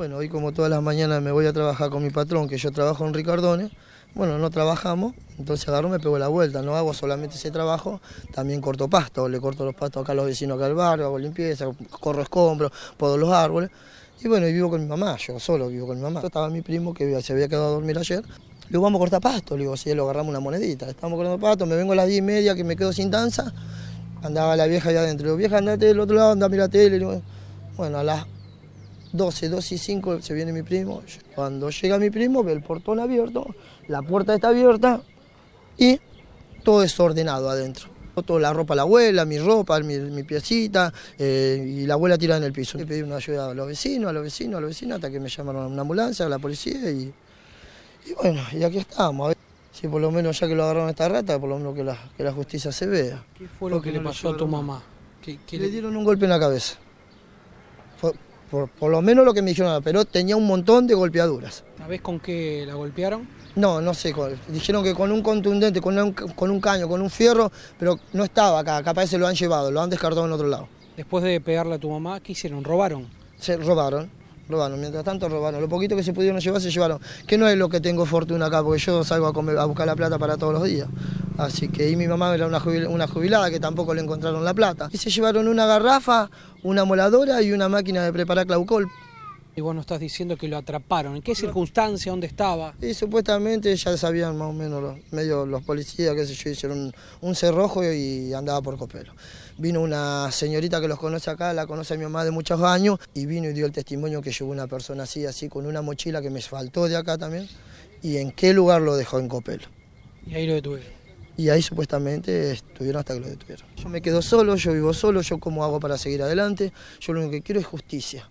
Bueno, hoy como todas las mañanas me voy a trabajar con mi patrón, que yo trabajo en Ricardone, bueno, no trabajamos, entonces agarro me pego la vuelta, no hago solamente ese trabajo, también corto pasto, le corto los pastos acá a los vecinos acá al barrio, hago limpieza, corro escombros, podo los árboles, y bueno, y vivo con mi mamá, yo solo vivo con mi mamá. Estaba mi primo que se había quedado a dormir ayer, le vamos a cortar pasto, le digo, si sí, lo agarramos una monedita, estamos cortando pasto, me vengo a las diez y media que me quedo sin danza, andaba la vieja allá adentro, le digo, vieja, andate del otro lado, anda, mira tele, bueno, a las 12, 12 y 5 se viene mi primo. Cuando llega mi primo, ve el portón abierto, la puerta está abierta y todo es ordenado adentro. Toda la ropa la abuela, mi ropa, mi, piecita, eh, y la abuela tirada en el piso. Le pedí una ayuda a los vecinos, a los vecinos, a los vecinos, hasta que me llamaron a una ambulancia, a la policía, y, bueno, y aquí estamos. Si por lo menos ya que lo agarraron esta rata, por lo menos que la, justicia se vea. ¿Qué fue lo, que, le pasó a tu mamá? le... dieron un golpe en la cabeza por, lo menos lo que me dijeron, pero tenía un montón de golpeaduras. ¿Sabés con qué la golpearon? No, no sé, dijeron que con un contundente, con un, caño, con un fierro, pero no estaba acá, capaz se lo han llevado, lo han descartado en otro lado. Después de pegarle a tu mamá, ¿qué hicieron? ¿Robaron? Se robaron, robaron, mientras tanto robaron, lo poquito que se pudieron llevar se llevaron, que no es lo que tengo fortuna acá, porque yo salgo a, a buscar la plata para todos los días. Así que, y mi mamá era una jubilada que tampoco le encontraron la plata. Y se llevaron una garrafa, una moladora y una máquina de preparar claucol. Y vos nos estás diciendo que lo atraparon. ¿En qué circunstancia? ¿Dónde estaba? Y supuestamente ya sabían más o menos los, medio los policías, qué sé yo, hicieron un, cerrojo y andaba por copelo. Vino una señorita que los conoce acá, la conoce mi mamá de muchos años, y vino y dio el testimonio que llegó una persona así, así, con una mochila que me faltó de acá también, y en qué lugar lo dejó en copelo. Y ahí lo detuvieron y ahí supuestamente estuvieron hasta que lo detuvieron. Yo me quedo solo, yo vivo solo, yo cómo hago para seguir adelante, yo lo único que quiero es justicia.